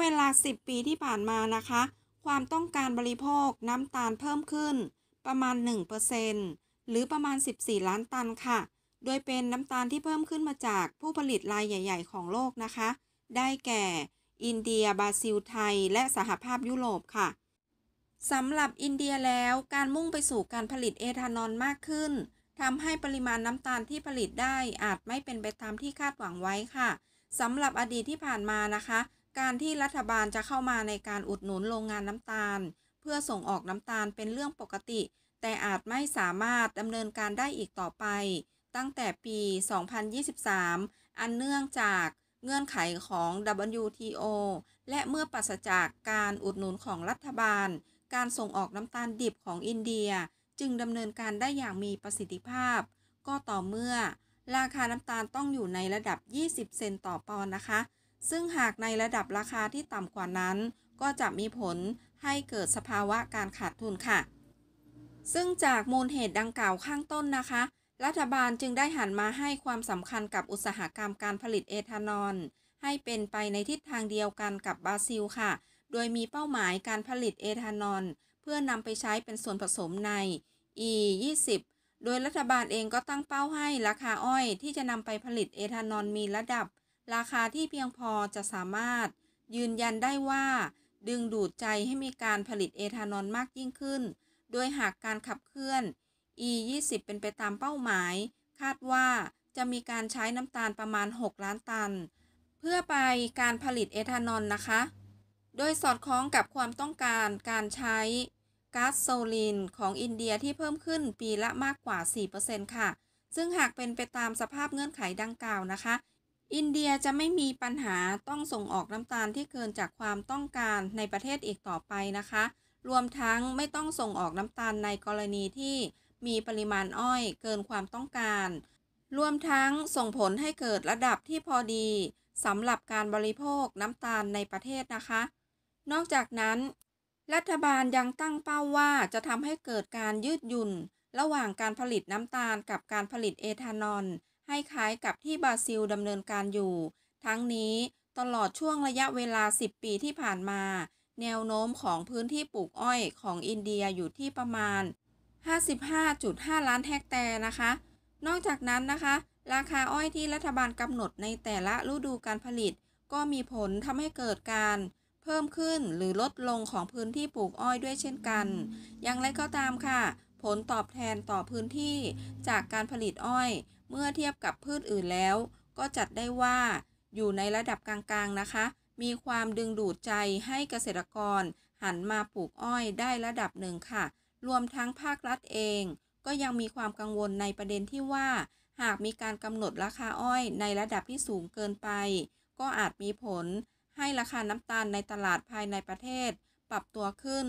เวลา 10 ปีที่ผ่านมานะคะ ความต้องการบริโภคน้ำตาลเพิ่มขึ้น ประมาณ1%หรือประมาณ 14 ล้านตันค่ะ โดยเป็นน้ำตาลที่เพิ่มขึ้นมาจากผู้ผลิตรายใหญ่ๆของโลกนะคะ ได้แก่ อินเดีย บราซิล ไทย และสหภาพยุโรปค่ะ สำหรับอินเดียแล้วการมุ่งไปสู่การผลิตเอทานอลมากขึ้นทำให้ปริมาณน้ำตาลที่ผลิตได้อาจไม่เป็นไปตามที่คาดหวังไว้ค่ะสำหรับอดีตที่ผ่านมานะคะการที่รัฐบาลจะเข้ามาในการอุดหนุนโรงงานน้ำตาล เพื่อส่งออกน้ำตาลเป็นเรื่องปกติ แต่อาจไม่สามารถดำเนินการได้อีกต่อไป ตั้งแต่ปี 2023 อันเนื่องจากเงื่อนไขของ WTO และเมื่อปัสจากการอุดหนุนของรัฐบาล การส่งออกน้ำตาลดิบของอินเดีย จึงดำเนินการได้อย่างมีประสิทธิภาพ ก็ต่อเมื่อ ราคาน้ำตาลต้องอยู่ในระดับ 20 เซนต์ต่อปอนด์นะคะซึ่งหากในระดับราคาที่ต่ำกว่านั้น ก็จะมีผลให้เกิดสภาวะการขาดทุนค่ะ ซึ่งจากมูลเหตุดังกล่าวข้างต้นนะคะ รัฐบาลจึงได้หันมาให้ความสำคัญกับอุตสาหกรรมการผลิตเอทานอลให้เป็นไปในทิศทางเดียวกันกับบราซิลค่ะ โดยมีเป้าหมายการผลิตเอทานอลเพื่อนำไปใช้เป็นส่วนผสมใน E20 โดยรัฐบาลเองก็ตั้งเป้าให้ราคาอ้อยที่จะนำไปผลิตเอทานอลมีระดับราคาที่เพียงพอจะสามารถยืนยันได้ว่า ดึงดูดใจให้มีการผลิตเอทานอลมากยิ่งขึ้น โดยหากการขับเคลื่อน E20 เป็นไปตามเป้าหมาย คาดว่าจะมีการใช้น้ำตาลประมาณ 6 ล้านตัน เพื่อไปการผลิตเอทานอลนะคะ โดยสอดคล้องกับความต้องการการใช้ก๊าซโซลินของอินเดียที่เพิ่มขึ้นปีละมากกว่า 4%ค่ะ ซึ่งหากเป็นไปตามสภาพเงื่อนไขดังกล่าวนะคะอินเดียจะไม่มีปัญหาต้องส่งออกน้ำตาลที่เกินจากความต้องการในประเทศอีกต่อไปนะคะ รวมทั้งไม่ต้องส่งออกน้ำตาลในกรณีที่มีปริมาณอ้อยเกินความต้องการ รวมทั้งส่งผลให้เกิดระดับที่พอดีสำหรับการบริโภคน้ำตาลในประเทศนะคะ นอกจากนั้น รัฐบาลยังตั้งเป้าว่าจะทำให้เกิดการยืดหยุ่นระหว่างการผลิตน้ำตาลกับการผลิตเอทานอลให้คล้ายกับที่บราซิลดำเนินการอยู่ ทั้งนี้ตลอดช่วงระยะเวลา 10 ปีที่ผ่านมา แนวโน้มของพื้นที่ปลูกอ้อยของอินเดียอยู่ที่ประมาณ 55.5 ล้านเฮกแตร์นะคะ นอกจากนั้นนะคะ ราคาอ้อยที่รัฐบาลกำหนดในแต่ละฤดูการผลิต ก็มีผลทำให้เกิดการเพิ่มขึ้นหรือลดลงของพื้นที่ปลูกอ้อยด้วยเช่นกัน อย่างไรก็ตามค่ะ ผลตอบแทนต่อพื้นที่จากการผลิตอ้อยเมื่อเทียบกับพืชอื่นแล้ว ก็จัดได้ว่า อยู่ในระดับกลางๆนะคะ มีความดึงดูดใจให้เกษตรกร หันมาปลูกอ้อยได้ระดับหนึ่งค่ะ รวมทั้งภาครัฐเองก็ยังมีความกังวลในประเด็นที่ว่า หากมีการกำหนดราคาอ้อย ในระดับที่สูงเกินไป ก็อาจมีผลให้ราคาน้ำตาลในตลาดภายในประเทศ ปรับตัวขึ้น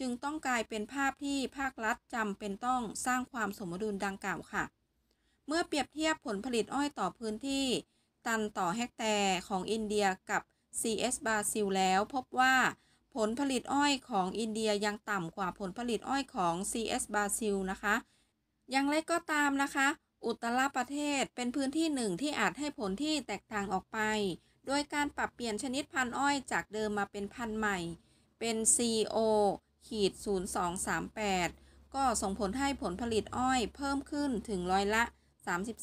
จึงต้องกลายเป็นภาพที่ภาครัฐจำเป็นต้องสร้างความสมดุลดังกล่าวค่ะเมื่อเปรียบเทียบผลผลิตอ้อยต่อพื้นที่ ตันต่อเฮกแตร์ของอินเดียกับ CS บราซิลแล้ว พบว่าผลผลิตอ้อยของอินเดียยังต่ำกว่าผลผลิตอ้อยของ CS บราซิลนะคะ อย่างไรก็ตามนะคะ อุตรประเทศเป็นพื้นที่หนึ่งที่อาจให้ผลที่แตกต่างออกไป โดยการปรับเปลี่ยนชนิดพันธุ์อ้อยจากเดิมมาเป็นพันธุ์ใหม่ เป็น CO ขีด0238ก็ส่งผลให้ผลผลิตอ้อยเพิ่มขึ้นถึงร้อยละ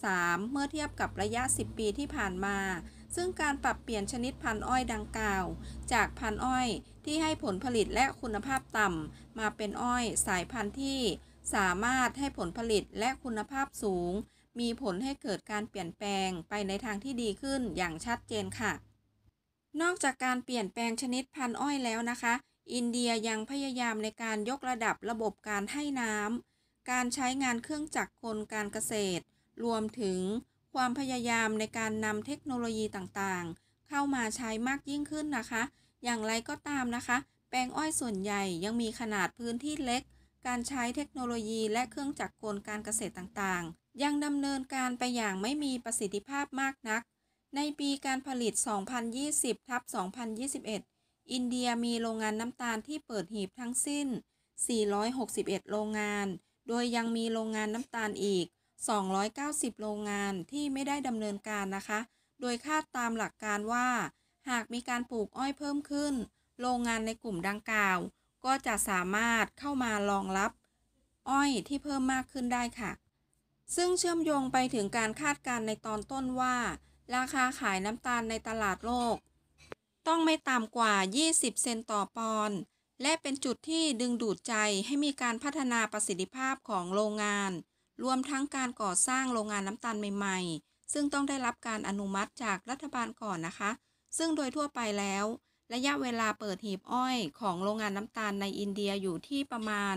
33เมื่อเทียบกับระยะ 10 ปีที่ผ่านมา ซึ่งการปรับเปลี่ยนชนิดพันธุ์อ้อยดังกล่าว จากพันธุ์อ้อยที่ให้ผลผลิตและคุณภาพต่ำ มาเป็นอ้อยสายพันธุ์ที่สามารถให้ผลผลิตและคุณภาพสูง มีผลให้เกิดการเปลี่ยนแปลงไปในทางที่ดีขึ้นอย่างชัดเจนค่ะ นอกจากการเปลี่ยนแปลงชนิดพันธุ์อ้อยแล้วนะคะ อินเดียยังพยายามในการยกระดับระบบการให้น้ำการใช้งานเครื่องจักรกลการเกษตรรวมถึงความพยายามในการนำเทคโนโลยีต่างๆ เข้ามาใช้มากยิ่งขึ้นนะคะ อย่างไรก็ตามนะคะ แปลงอ้อยส่วนใหญ่ยังมีขนาดพื้นที่เล็ก การใช้เทคโนโลยีและเครื่องจักรกลการเกษตรต่างๆ ยังดำเนินการไปอย่างไม่มีประสิทธิภาพมากนัก ในปีการผลิต 2020ทับ2021 อินเดียมีโรงงานน้ำตาลที่เปิดหีบทั้งสิ้น 461 โรงงาน โดยยังมีโรงงานน้ำตาลอีก290 โรงงานที่ไม่ได้ดำเนินการนะคะ โดยคาดตามหลักการว่า หากมีการปลูกอ้อยเพิ่มขึ้น โรงงานในกลุ่มดังกล่าว ก็จะสามารถเข้ามารองรับ อ้อยที่เพิ่มมากขึ้นได้ค่ะ ซึ่งเชื่อมโยงไปถึงการคาดการณ์ในตอนต้นว่า ราคาขายน้ำตาลในตลาดโลก ต้องไม่ต่ำกว่า 20 เซนต์ต่อปอนด์ และเป็นจุดที่ดึงดูดใจให้มีการพัฒนาประสิทธิภาพของโรงงานรวมทั้งการก่อสร้างโรงงานน้ำตาลใหม่ๆ ซึ่งต้องได้รับการอนุมัติจากรัฐบาลก่อนนะคะ ซึ่งโดยทั่วไปแล้วระยะเวลาเปิดหีบอ้อยของโรงงานน้ำตาลในอินเดียอยู่ที่ประมาณ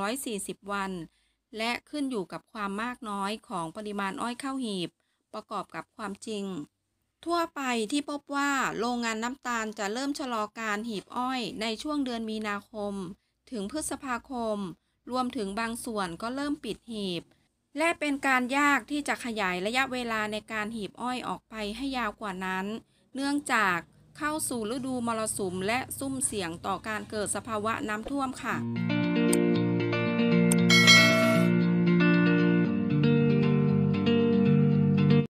140 วัน และขึ้นอยู่กับความมากน้อยของปริมาณอ้อยเข้าหีบ ประกอบกับความจริง ทั่วไปที่พบว่าโรงงานน้ำตาลจะเริ่มชะลอการหีบอ้อยในช่วงเดือนมีนาคม ถึงพฤษภาคมรวมถึงบางส่วนก็เริ่มปิดหีบ และเป็นการยากที่จะขยายระยะเวลาในการหีบอ้อยออกไปให้ยาวกว่านั้น เนื่องจากเข้าสู่ฤดูมรสุมและซุ่มเสี่ยงต่อการเกิดสภาวะน้ำท่วมค่ะ